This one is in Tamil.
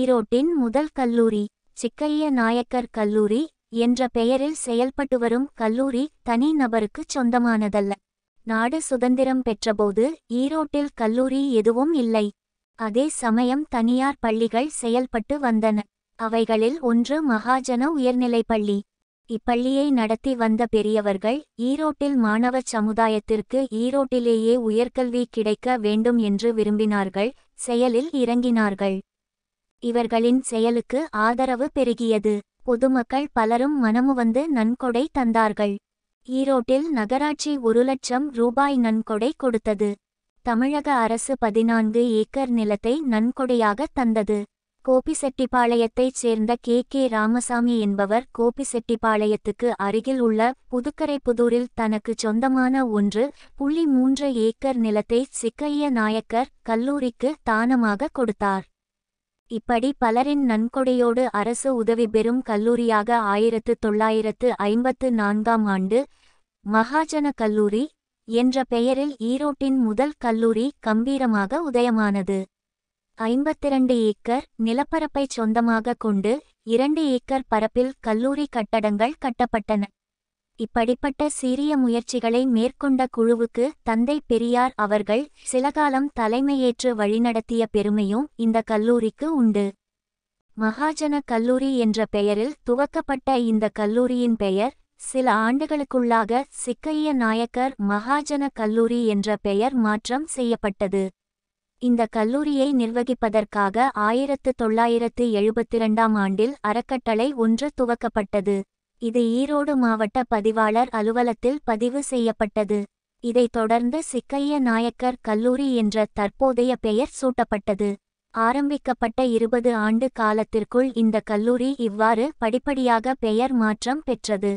ஈரோட்டின் முதல் கல்லூரி சிக்கைய நாயக்கர் கல்லூரி என்ற பெயரில் செயல்பட்டு வரும் கல்லூரி தனி நபருக்கு சொந்தமானதல்ல நாடு சுதந்திரம் பெற்றபோது ஈரோட்டில் கல்லூரி எதுவும் இல்லை அதே சமயம் தனியார் பள்ளிகள் செயல்பட்டு வந்தன அவைகளில் ஒன்று மகாஜன உயர்நிலைப்பள்ளி இப்பள்ளியை நடத்தி வந்த பெரியவர்கள் ஈரோட்டில் மாணவ சமுதாயத்திற்கு ஈரோட்டிலேயே உயர்கல்வி கிடைக்க வேண்டும் என்று விரும்பினார்கள் செயலில் இறங்கினார்கள் இவர்களின் செயலுக்கு ஆதரவு பெருகியது பொதுமக்கள் பலரும் மனமுவந்து நன்கொடை தந்தார்கள் ஈரோட்டில் நகராட்சி ஒரு லட்சம் ரூபாய் நன்கொடை கொடுத்தது தமிழக அரசு பதினான்கு ஏக்கர் நிலத்தை நன்கொடையாக தந்தது கோபிசெட்டிப்பாளையத்தைச் சேர்ந்த கே கே ராமசாமி என்பவர் கோபிசெட்டிப்பாளையத்துக்கு அருகில் உள்ள புதுக்கரைப்புதூரில் தனக்கு சொந்தமான ஒன்று புள்ளி மூன்று ஏக்கர் நிலத்தை சிக்கைய நாயக்கர் கல்லூரிக்கு தானமாக கொடுத்தார் இப்படி பலரின் நன்கொடையோடு அரசு உதவி பெறும் கல்லூரியாக ஆயிரத்து தொள்ளாயிரத்து ஐம்பத்து நான்காம் ஆண்டு மகாஜன கல்லூரி என்ற பெயரில் ஈரோட்டின் முதல் கல்லூரி கம்பீரமாக உதயமானது ஐம்பத்திரண்டு ஏக்கர் நிலப்பரப்பை சொந்தமாக கொண்டு இரண்டு ஏக்கர் பரப்பில் கல்லூரி கட்டடங்கள் கட்டப்பட்டன இப்படிப்பட்ட சிறிய முயற்சிகளை மேற்கொண்ட குழுவுக்கு தந்தை பெரியார் அவர்கள் சிலகாலம் தலைமையேற்று வழிநடத்திய பெருமையும் இந்த கல்லூரிக்கு உண்டு மகாஜன கல்லூரி என்ற பெயரில் துவக்கப்பட்ட இந்த கல்லூரியின் பெயர் சில ஆண்டுகளுக்குள்ளாக சிக்கைய நாயக்கர் மகாஜன கல்லூரி என்ற பெயர் மாற்றம் செய்யப்பட்டது இந்த கல்லூரியை நிர்வகிப்பதற்காக ஆயிரத்து தொள்ளாயிரத்து எழுபத்திரண்டாம் ஆண்டில் அறக்கட்டளை ஒன்று துவக்கப்பட்டது இது ஈரோடு மாவட்ட பதிவாளர் அலுவலத்தில் பதிவு செய்யப்பட்டது இதைத் தொடர்ந்து சிக்கைய நாயக்கர் கல்லூரி என்ற தற்போதைய பெயர் சூட்டப்பட்டது ஆரம்பிக்கப்பட்ட இருபது ஆண்டு காலத்திற்குள் இந்த கல்லூரி இவ்வாறு படிப்படியாக பெயர் மாற்றம் பெற்றது